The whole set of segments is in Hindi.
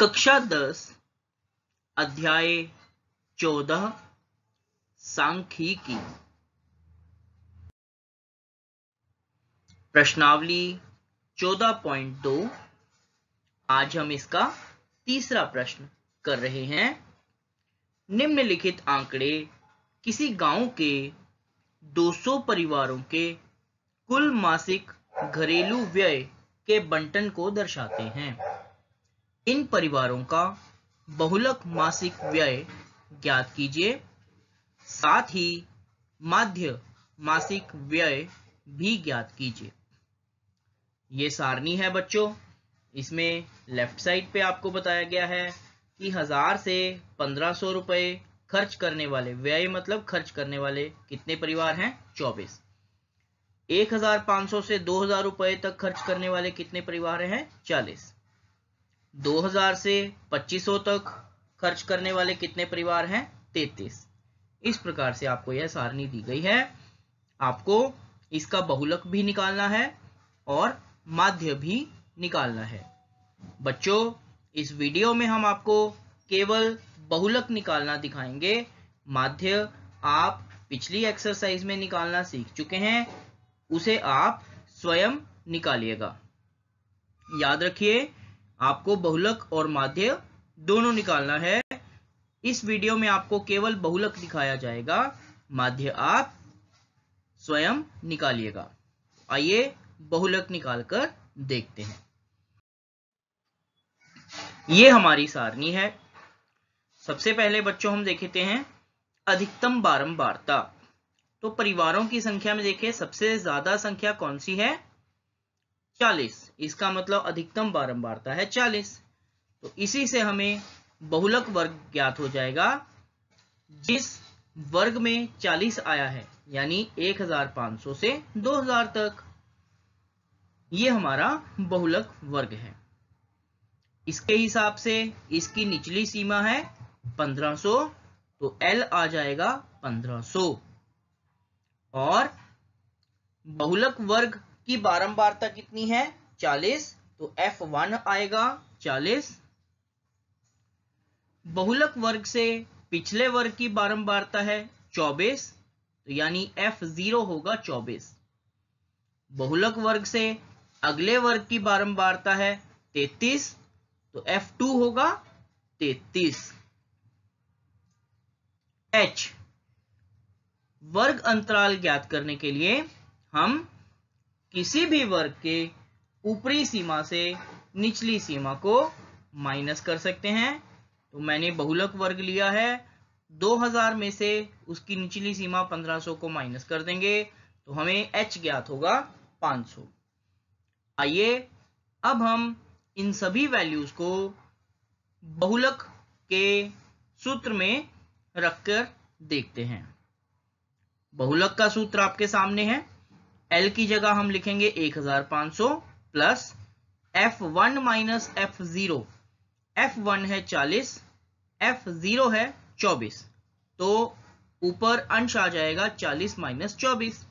कक्षा दस अध्याय चौदह सांख्यिकी प्रश्नावली चौदह पॉइंट दो आज हम इसका तीसरा प्रश्न कर रहे हैं निम्नलिखित आंकड़े किसी गांव के 200 परिवारों के कुल मासिक घरेलू व्यय के बंटन को दर्शाते हैं इन परिवारों का बहुलक मासिक व्यय ज्ञात कीजिए साथ ही माध्य मासिक व्यय भी ज्ञात कीजिए ये सारणी है बच्चों इसमें लेफ्ट साइड पे आपको बताया गया है कि हजार से पंद्रह सौ रुपए खर्च करने वाले व्यय मतलब खर्च करने वाले कितने परिवार हैं चौबीस एक हजार पांच सौ से दो हजार रुपए तक खर्च करने वाले कितने परिवार हैं चालीस 2000 से 2500 तक खर्च करने वाले कितने परिवार हैं 33 इस प्रकार से आपको यह सारणी दी गई है आपको इसका बहुलक भी निकालना है और माध्य भी निकालना है बच्चों इस वीडियो में हम आपको केवल बहुलक निकालना दिखाएंगे माध्य आप पिछली एक्सरसाइज में निकालना सीख चुके हैं उसे आप स्वयं निकालिएगा याद रखिए आपको बहुलक और माध्य दोनों निकालना है इस वीडियो में आपको केवल बहुलक दिखाया जाएगा माध्य आप स्वयं निकालिएगा आइए बहुलक निकालकर देखते हैं ये हमारी सारणी है सबसे पहले बच्चों हम देखते हैं अधिकतम बारंबारता तो परिवारों की संख्या में देखें सबसे ज्यादा संख्या कौन सी है 40 इसका मतलब अधिकतम बारंबारता है 40 तो इसी से हमें बहुलक वर्ग ज्ञात हो जाएगा जिस वर्ग में 40 आया है यानी 1500 से 2000 तक ये हमारा बहुलक वर्ग है इसके हिसाब से इसकी निचली सीमा है 1500 तो L आ जाएगा 1500 और बहुलक वर्ग की बारंबारता कितनी है 40 तो F1 आएगा 40 बहुलक वर्ग से पिछले वर्ग की बारंबारता है 24 तो यानी F0 होगा 24 बहुलक वर्ग से अगले वर्ग की बारंबारता है 33 तो F2 होगा 33 H वर्ग अंतराल ज्ञात करने के लिए हम किसी भी वर्ग के ऊपरी सीमा से निचली सीमा को माइनस कर सकते हैं तो मैंने बहुलक वर्ग लिया है 2000 में से उसकी निचली सीमा 1500 को माइनस कर देंगे तो हमें h ज्ञात होगा 500 आइए अब हम इन सभी वैल्यूज को बहुलक के सूत्र में रखकर देखते हैं बहुलक का सूत्र आपके सामने है एल की जगह हम लिखेंगे 1500 plus F one minus F zero F one है 40 एफ जीरो है 24 तो ऊपर अंश आ जाएगा 40 माइनस चौबीस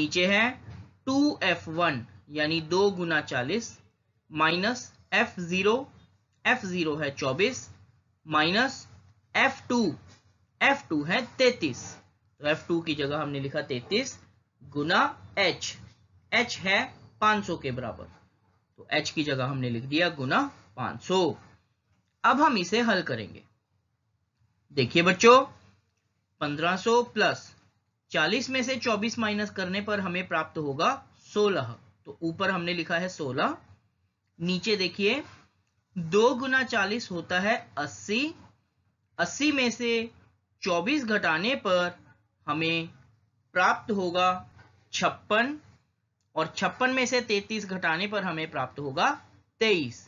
नीचे है 2f1 यानी दो गुना चालीस minus F zero F zero है चौबीस minus F two F two है तैतीस तो एफ टू की जगह हमने लिखा तैतीस गुना एच एच है 500 के बराबर तो एच की जगह हमने लिख दिया गुना 500 अब हम इसे हल करेंगे देखिए बच्चों 1500 प्लस 40 में से 24 माइनस करने पर हमें प्राप्त होगा 16 तो ऊपर हमने लिखा है 16 नीचे देखिए दो गुना चालीस होता है 80 80 में से 24 घटाने पर हमें प्राप्त होगा छप्पन और छप्पन में से तैतीस घटाने पर हमें प्राप्त होगा तेईस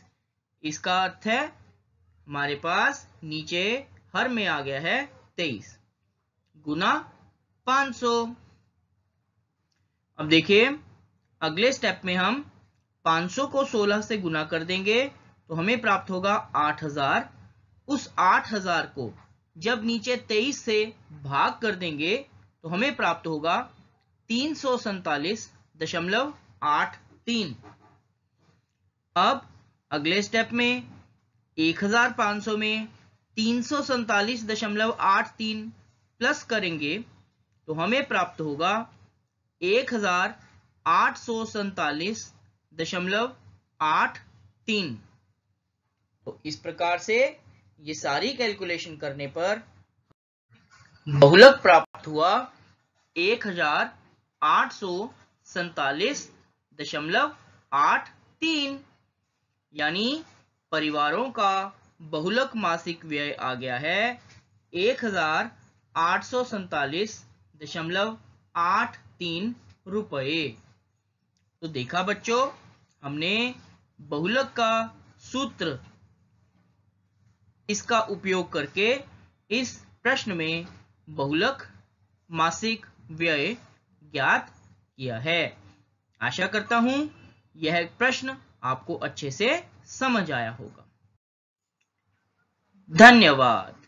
इसका अर्थ है हमारे पास नीचे हर में आ गया है तेईस गुना पांच सौ अब देखिए अगले स्टेप में हम 500 को 16 से गुना कर देंगे तो हमें प्राप्त होगा 8000 उस 8000 को जब नीचे 23 से भाग कर देंगे तो हमें प्राप्त होगा तीन सौ सैतालीस दशमलव आठ तीन अब अगले स्टेप में एक हजार पांच सौ में तीन सौ सैतालीस दशमलव आठ तीन प्लस करेंगे तो हमें प्राप्त होगा एक हजार आठ सौ सैतालीस दशमलव आठ तीन तो इस प्रकार से ये सारी कैलकुलेशन करने पर बहुलक प्राप्त प्राप्त हुआ एक हजार आठ सौ सैतालीस दशमलव आठ तीन यानी परिवारों का बहुलक मासिक व्यय आ गया है एक हजार आठ सौ सैतालीस दशमलव आठ तीन रुपये तो देखा बच्चों हमने बहुलक का सूत्र इसका उपयोग करके इस प्रश्न में बहुलक मासिक व्यय ज्ञात किया है आशा करता हूं यह प्रश्न आपको अच्छे से समझ आया होगा धन्यवाद